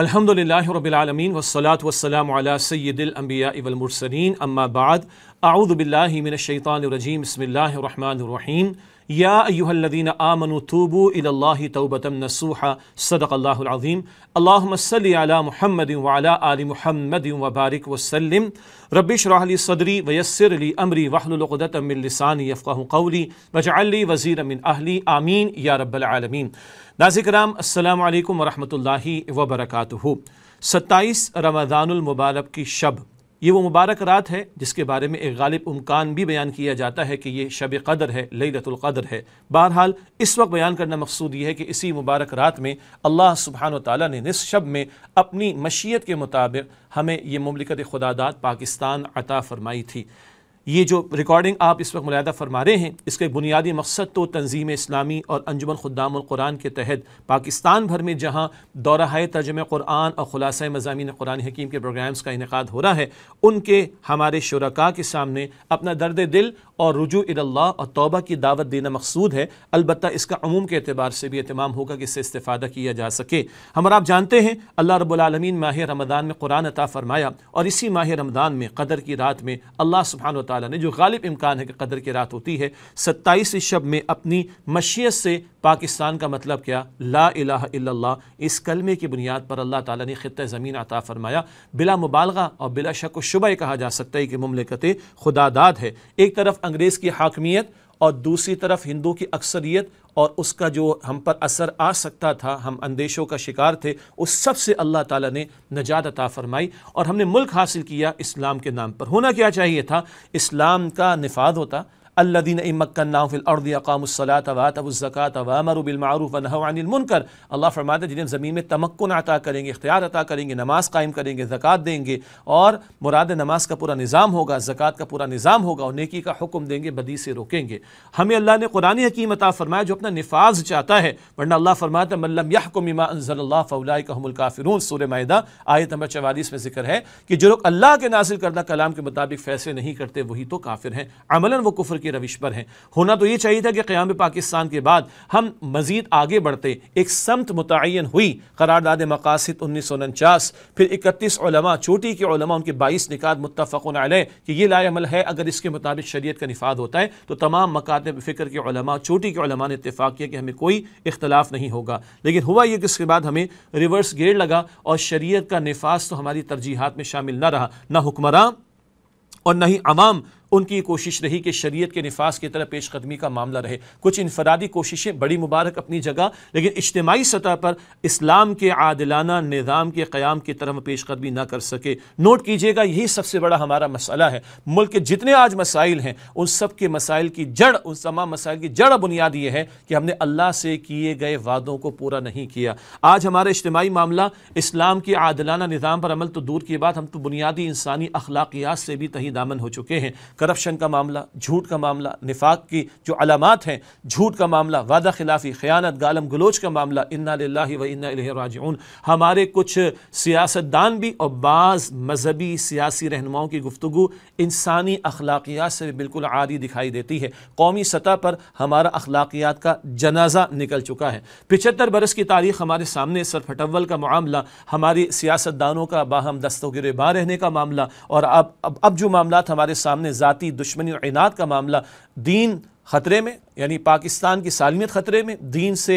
الحمد لله رب العالمين والصلاة والسلام على سيد الأنبياء والمرسلين أما بعد أعوذ بالله من الشيطان الرجيم بسم الله الرحمن الرحيم या यूहल्लिन आमन तूबू इल्ल तोबतम नसूहा सदक़ल्लाज़ीम अल्लामसल महमद वाली महमद वबारक वसलम रबिशरली सदरी वयसर अली अमरी वाहलुलतमिलसान यफ़ाक़ली वजाली वज़ी अमिन अहली आमीन या रबालमीन नाजिकराम अल्लाम वरहमल वबरक सत्ताईस रमज़ानमबारक की शब ये वो मुबारक रात है जिसके बारे में एक गालिब उमकान भी बयान किया जाता है कि ये शब कदर है रतुल्कदर है बहरहाल इस वक्त बयान करना मकसूद ये है कि इसी मुबारक रात में अल्लाह सुबहान ताली ने निस शब में अपनी मशीत के मुताबिक हमें ये ममलिकत खुदादात पाकिस्तान अता फरमाई थी ये जो रिकॉर्डिंग आप इस वक्त मुलायदा फरमा रहे हैं इसका बुनियादी मकसद तो तंजीम इस्लामी और अंजुमन खुदाम कुरान के तहत पाकिस्तान भर में जहाँ दौराहाय तर्जम कुरान और ख़ुलासा मजामी कुरान हकीम के प्रोग्राम्स का इनका हो रहा है उनके हमारे शुरा के सामने अपना दर्द दिल और रुजू इल्ला और तोबा की दावत देना मकसूद है अलबत् इसका अमूम के अतबार से भी अहतमाम होगा कि इससे इस्ता किया जा सके हम आप जानते हैं अल्लाह रबालमीन माह रमदान में कुरान अता फ़रमाया और इसी माह रमदान में कदर की रात में अल्लाह सुबहान ताली ने जो गालिब इम्कान है कि कदर की रात होती है सत्ताईसवीं शब में अपनी मशीत से पाकिस्तान का मतलब क्या ला अला इस कलमे की बुनियाद पर अल्लाह ताली ने ख़त ज़मीन अता फ़रमाया बिला मुबालगा और बिला शक व शुबह कहा जा सकता है कि ममलिकत खुदादाद है एक तरफ अंग्रेज़ की हाकमियत और दूसरी तरफ हिंदू की अक्सरियत और उसका जो हम पर असर आ सकता था हम अंदेशों का शिकार थे उस सब से अल्लाह ताला ने नजात अता फरमाई और हमने मुल्क हासिल किया इस्लाम के नाम पर होना क्या चाहिए था इस्लाम का निफाद होता अल्लादीन इमक्नाफ़िलअर्दयामसलात वातवज़क़ात वामरबिलमारूफ़ नहवानमनकर अल्लाह फरमाते जिन्हें ज़मीन में तमक्न अता करेंगे इख्तियार अता करेंगे नमाज़ कायम करेंगे ज़क़़त देंगे और मुराद नमाज का पूरा निज़ाम होगा ज़क़़त का पूरा निज़ाम होगा और नेकी का हुक्म देंगे बदी से रोकेंगे हमें अल्लाह ने कुरान हकीम अता फरमाया जो अपना नफाज चाहता है वरना अल्लाह फरमाता मल्लम यहकुमिमा अनजल्ला फ़लाई कहमुल्काफ़िरून सूर माहा आयत नंबर चवालीस में जिक्र है कि जो लोग अल्लाह के नासिल करदा कलाम के मुताबिक फ़ैसले नहीं करते वही तो काफिर हैं अमला वो कुफर के के रविश पर हैं होना तो ये चाहिए था कि क़्याम पाकिस्तान के बाद हम मज़ीद आगे बढ़ते एक समत मुतन हुई करारदाद मकासद उन्नीस सौ उनचास फिर इकतीस चोटी के उनके बाईस निकात मुतफ़न आलय कि ये लाजमल है अगर इसके मुताबिक शरीत का निफाद होता है तो तमाम मकातब फ़िक्र के चोटी के ने इतफ़ाक़ किया कि हमें कोई इख्तलाफ नहीं होगा लेकिन हुआ यह कि इसके बाद हमें रिवर्स गेयर लगा और शरीय का नफाज तो हमारी तरजीहत में शामिल ना रहा ना हुक्मरान और न ही आवाम उनकी कोशिश रही कि शरीय के नफाज की तरह पेश कदमी का मामला रहे कुछ इनफरादी कोशिशें बड़ी मुबारक अपनी जगह लेकिन इज्तमाही सतह पर इस्लाम के आदिलाना निज़ाम के क़्याम की तरफ पेश कदमी ना कर सके नोट कीजिएगा यही सबसे बड़ा हमारा मसला है मुल्क के जितने आज मसाइल हैं उन सब के मसाइल की जड़ उन तमाम मसाइल की जड़ बुनियाद ये है कि हमने अल्लाह से किए गए वादों को पूरा नहीं किया आज हमारा इज्तमाही मामला इस्लाम के आदिलाना निज़ाम पर अमल तो दूर की बात हम तो बुनियादी इंसानी अखलाकियात से भी तही दामन हो चुके हैं करप्शन का मामला झूठ का मामला निफाक की जो अलामत हैं झूठ का मामला वादा खिलाफी ख़यानत गालम गलोच का मामला इन्ना व इन्ना हमारे कुछ सियासतदान भी और बाज़ मजहबी सियासी रहनुमाओं की गुफ्तु इंसानी अखलाकियात से बिल्कुल आदि दिखाई देती है कौमी सतह पर हमारा अखलाकियात का जनाजा निकल चुका है पिचहत्तर बरस की तारीख हमारे सामने फटवल का मामला हमारी सियासतदानों का बाहम दस्तों के रहने का मामला और अब अब, अब जो मामला हमारे सामने ज़ाती दुश्मनी और इनात का मामला दीन ख़तरे में यानी पाकिस्तान की सालमियत ख़तरे में दीन से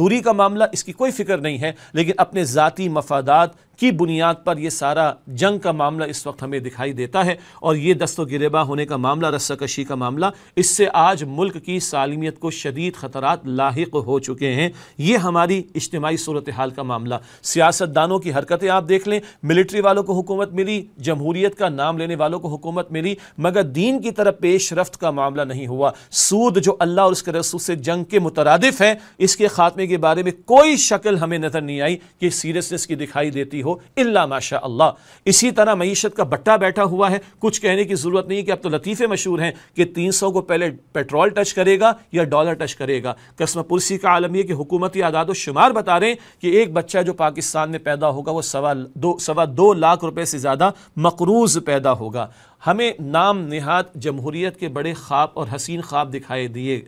दूरी का मामला इसकी कोई फ़िक्र नहीं है लेकिन अपने ज़ाती मफादात की बुनियाद पर यह सारा जंग का मामला इस वक्त हमें दिखाई देता है और ये दस्त गिरेबा होने का मामला रस्साकशी का मामला इससे आज मुल्क की सालमियत को शदीद ख़तरा लाक हो चुके हैं ये हमारी इज्तमाही सूरत हाल का मामला सियासतदानों की हरकतें आप देख लें मिलिट्री वालों को हुकूमत मिली जमहूरीत का नाम लेने वालों को हुकूमत मिली मगर दीन की तरफ पेश रफ्त का मामला नहीं हुआ सूद जो अल्लाह और उसके रसूल से जंग के मुतरदफ़ है इसके खात्मे के बारे में कोई शक्ल हमें नज़र नहीं आई कि सीरियसनेस की दिखाई देती हो इल्ला माशा अल्लाह इसी तरह मीशत का बट्टा बैठा हुआ है कुछ कहने की ज़रूरत नहीं कि अब तो लतीफ़े मशहूर हैं कि तीन सौ को पहले पेट्रोल टच करेगा या डॉलर टच करेगा कस्म पुरसी का आलम यह कि हुकूमती आदाद शुमार बता रहे हैं कि एक बच्चा जो पाकिस्तान में पैदा होगा वह सवा दो सवा दो लाख रुपये से ज़्यादा मकरूज पैदा होगा हमें नाम निहाद जमहूरीत के बड़े ख्वाब और हसीन ख्वाब दिखाई दिए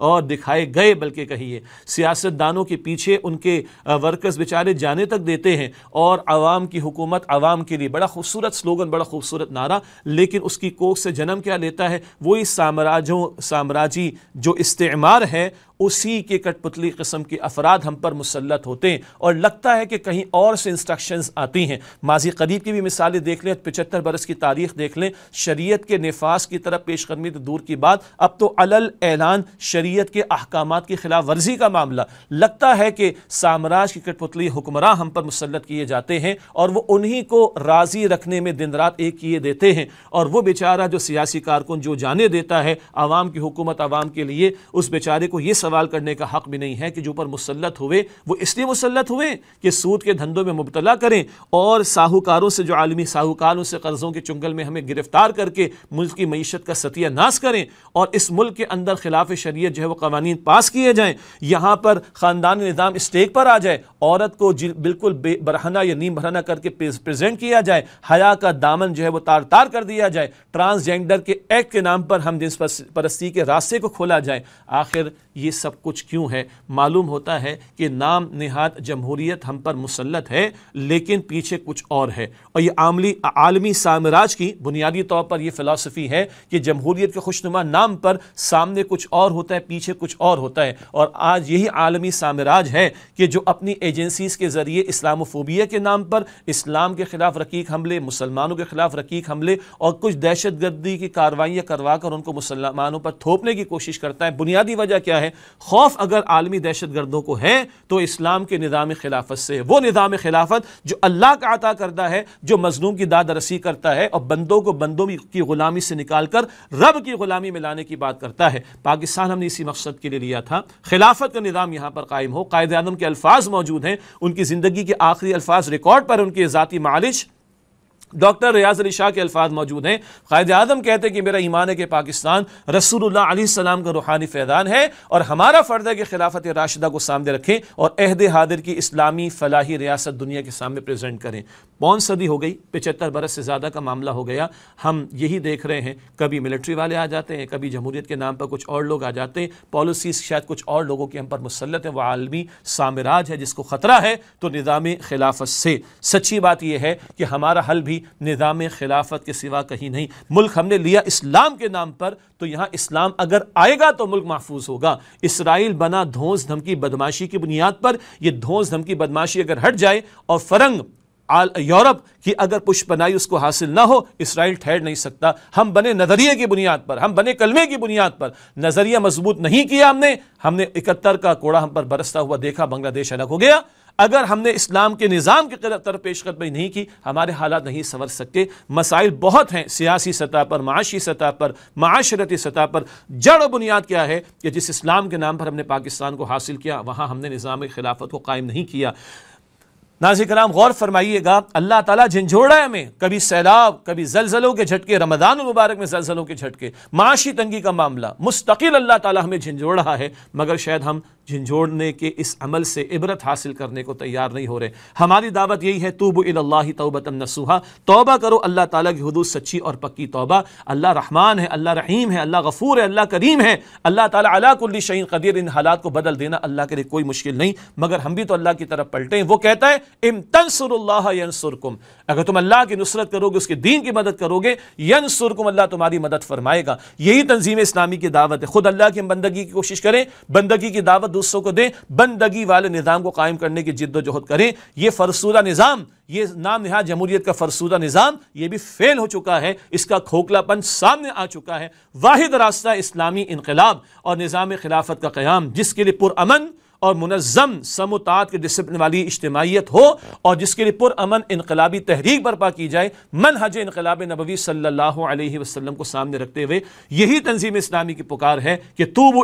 और दिखाए गए बल्कि कहिए सियासतदानों के पीछे उनके वर्कर्स बेचारे जाने तक देते हैं और आवाम की हुकूमत आवाम के लिए बड़ा खूबसूरत स्लोगन बड़ा खूबसूरत नारा लेकिन उसकी कोख से जन्म क्या लेता है वही साम्राज्यों साम्राज्य जो इस्तेमार है उसी के कठपुतली कस्म के अफराद हम पर मुसलत होते हैं और लगता है कि कहीं और से इंस्ट्रक्शंस आती हैं माजी करीब की भी मिसालें देख लें पचहत्तर बरस की तारीख देख लें शरीयत के नफाज की तरफ पेश तो दूर की बात अब तो अलल ऐलान शरीयत के अहकाम की खिलाफ वर्जी का मामला लगता है कि साम्राज्य की कठपुतली हुक्मरान हम पर मुसलत किए जाते हैं और वह उन्हीं को राज़ी रखने में दिन रात एक किए देते हैं और वह बेचारा जो सियासी कारकुन जो जाने देता है आवाम की हुकूमत आवाम के लिए उस बेचारे को यह सवाल करने का हक भी नहीं है कि जो पर मुसलत हुए वो इसलिए मुसलत हुए कि सूद के धंधों में मुबतला करें और साहूकारों से जो आलमी साहूकार उनसे कर्ज़ों के चुंगल में हमें गिरफ्तार करके मुल्क की मीशत का सतिया नाश करें और इस मुल्क के अंदर खिलाफ शरीय जो है वह कवानी पास किए जाएँ यहाँ पर ख़ानदान निज़ाम स्टेक पर आ जाए औरत को बिल्कुल बरहना या नीम भरहना करके प्रजेंट किया जाए हया का दामन जो है वह तार तार कर दिया जाए ट्रांसजेंडर के एक्ट के नाम पर हम जिस परस्ती के रास्ते को खोला जाए आखिर ये सब कुछ क्यों है मालूम होता है कि नाम निहाद जमहूरियत हम पर मुसलत है लेकिन पीछे कुछ और है और ये आमली आलमी साम्राज्य की बुनियादी तौर पर यह फ़िलासफ़ी है कि जमहूरीत के खुशनुमा नाम पर सामने कुछ और होता है पीछे कुछ और होता है और आज यही आलमी साम्राज है कि जो अपनी एजेंसीज़ के ज़रिए इस्लामोफोबिया के नाम पर इस्लाम के ख़िलाफ़ रकीक हमले मुसलमानों के ख़िलाफ़ रकीक हमले और कुछ दहशत गर्दी की कार्रवाइयाँ करवा कर उनको मुसलमानों पर थोपने की कोशिश करता है बुनियादी वजह क्या है खौफ अगर आलमी दहशत गर्दों को है तो इस्लाम के निज़ाम खिलाफत से है वो निज़ाम खिलाफत जो अल्लाह का अता करता है जो मजलूम की दाद रसी करता है और बंदों को बंदों की ग़ुलामी से निकाल कर रब की ग़ुलामी में लाने की बात करता है पाकिस्तान हमने इसी मकसद के लिए लिया था खिलाफत का निज़ाम यहाँ पर कायम हो कायद अजम के अल्फाज मौजूद हैं उनकी ज़िंदगी के आखिरी अल्फाज रिकॉर्ड पर उनके ज़ाती मालिश डॉक्टर रियाज अली शाह के अल्फाज मौजूद हैं कायद आजम कहते हैं कि मेरा ईमान है कि पाकिस्तान रसूलुल्लाम का रूहानी फैदान है और हमारा फ़र्द है कि खिलाफत राशिदा को सामने रखें और अहद हादिर की इस्लामी फलाही रियासत दुनिया के सामने प्रेजेंट करें पौन सदी हो गई पिचहत्तर बरस से ज़्यादा का मामला हो गया हम यही देख रहे हैं कभी मिलिट्री वाले आ जाते हैं कभी जमहूरियत के नाम पर कुछ और लोग आ जाते हैं पॉलिसीज़ शायद कुछ और लोगों के हम पर मुसलत है वह आलमी साम्राज है जिसको ख़तरा है तो निज़ाम खिलाफत से सच्ची बात यह है कि हमारा हल भी निज़ाम खिलाफत के सिवा कहीं नहीं मुल्क हमने लिया इस्लाम के नाम पर तो यहाँ इस्लाम अगर आएगा तो मुल्क महफूज होगा इसराइल बना धोस धमकी बदमाशी की बुनियाद पर यह धोंस धमकी बदमाशी अगर हट जाए और फरंग यूरोप की अगर पुष्पनाई उसको हासिल ना हो इसराइल ठहर नहीं सकता हम बने नज़रिए की बुनियाद पर हम बने कलमे की बुनियाद पर नज़रिया मजबूत नहीं किया हमने हमने इकहत्तर का कोड़ा हम पर बरसता हुआ देखा बांग्लादेश अलग हो गया अगर हमने इस्लाम के निज़ाम की तरफ पेश कदमी नहीं की हमारे हालात नहीं संवर सकते मसाइल बहुत हैं सियासी सतह पर माशी सतह पर माशरती सतह पर जड़ बुनियाद क्या है कि जिस इस्लाम के नाम पर हमने पाकिस्तान को हासिल किया वहाँ हमने निज़ाम खिलाफत को कायम नहीं किया नाजी कराम गौर फरमाइएगा अल्लाह ताला झंझोड़ा में कभी सैलाब कभी जलजलों के झटके रमदान मुबारक में जलजलों के झटके माशी तंगी का मामला मुस्तकिल अल्लाह ताला हमें झंझोड़ रहा है मगर शायद हम झिझोड़ने के इस अमल से इबरत हासिल करने को तैयार नहीं हो रहे हमारी दावत यही है तूब अल्लाही तोबतम नसूहा तोबा करो अल्लाह ताला की हदूद सच्ची और पक्की तोबा अल्लाह रहमान है अल्लाह रहीम है अल्लाह गफूर है अल्लाह करीम है अल्लाह ताला अलाकुल्ली शहीन कदीर इन हालात को बदल देना अल्लाह के लिए कोई मुश्किल नहीं मगर हम भी तो अल्लाह की तरफ पलटें वो कहता है इम तनसुरल्लासुरकुम अगर तुम अल्लाह की नुसरत करोगे उसके दीन की मदद करोगे यन सुरकुम अल्लाह तुम्हारी मदद फरमाएगा यही तंजीम इस्लामी की दावत है खुद अल्लाह की बंदगी की कोशिश करें बंदगी की दावत दूसरों को दें बंदगी वाले निज़ाम को कायम करने की जिद्दोजहद करें यह फरसूदा निज़ाम ये नाम नहा जमहूरियत का फरसूदा निज़ाम ये भी फेल हो चुका है इसका खोखलापन सामने आ चुका है वाहिद रास्ता इस्लामी इनकलाब और निज़ाम खिलाफत का क़्याम जिसके लिए पुरअमन और मनज़म समतात के डिसप्लिन वाली इज्तमाहीत हो और जिसके लिए पुरमन इनकलाबी तहरीक बर्पा की जाए मनहज इनकलाब नबवी सल्ला वसलम को सामने रखते हुए यही तंजीम इस्लामी की पुकार है कि तूब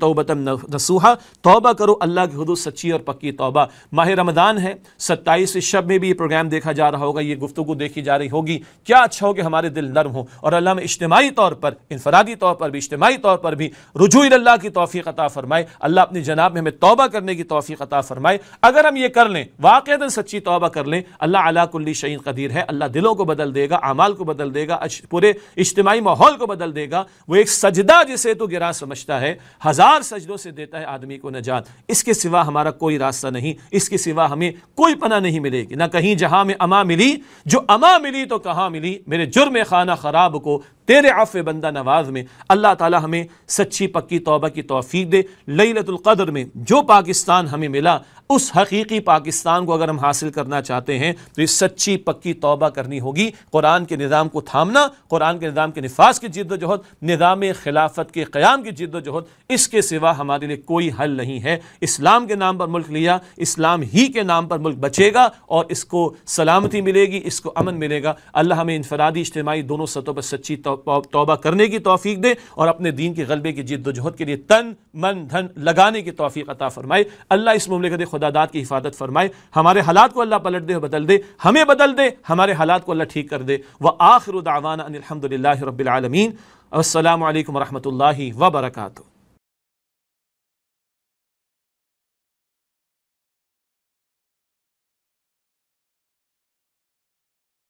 तोबतम नसूहा तोबा करो अल्लाह की हदूद सच्ची और पक्की तोबा माह रमदान है सत्ताईस शब में भी ये प्रोग्राम देखा जा रहा होगा ये गुफ्तु देखी जा रही होगी क्या अच्छा हो कि हमारे दिल नर्म हो और अल्लाह में इज्तमाही तौर पर इनफरादी तौर पर भी इज्तमाही तौर पर भी रुझू अल्लाह की तोफ़ी अता फ़रमाए अल्लाह अपनी जनाब में हमें तोबा करने की तोफ़ी अता फरमाए अगर हम ये कर लें वाक़ता सच्ची तोबा कर लें अल्लाह अला कुल्ली शहीन कदीर है अल्लाह दिलों को बदल देगा आमाल को बदल देगा पूरे इज्तमाही माहौल को बदल देगा वो एक सजदा जिसे तो गिरा समझता है हज़ार सजदों से देता है आदमी को नजात इसके सिवा हमारा कोई रास्ता नहीं इसके सिवा हमें कोई पना नहीं मिलेगी ना कहीं जहाँ में अमां मिली जो अमां मिली तो कहाँ मिली मेरे जुर्म खाना खराब को तेरे आफ़ बंदा नवाज में अल्लाह ताला हमें सच्ची पक्की तौबा की तोफ़ी दे लतुल्क़दर में जो पाकिस्तान हमें मिला उस हकीकी पाकिस्तान को अगर हम हासिल करना चाहते हैं तो ये सच्ची पक्की तोबा करनी होगी कुरान के निज़ाम को थामना कुरान के निज़ाम के नफाज की जिद्दोजहद निज़ाम खिलाफत के क़्याम की जहद इसके सिवा हमारे लिए कोई हल नहीं है इस्लाम के नाम पर मुल्क लिया इस्लाम ही के नाम पर मुल्क बचेगा और इसको सलामती मिलेगी इसको अमन मिलेगा अल्लाह हमें इनफरादी इज्तमाही दोनों सतहों पर सच्ची तोबा करने की तोफ़ी दे और अपने दीन के गलबे की जिद्दोजहद के लिए तन मन धन लगाने की तोफ़ी अता फ़रमाए अल्लाह इस ममलिकत खुदादात की हिफाजत फ़रमाए हमारे हालात को अल्लाह पलट दे और बदल दे हमें बदल दे हमारे हालात को अल्लाह ठीक कर दे व आखिर दावाना अनिलहमदिल्ल रबालमीन अल्लाम वरहमल वबरकू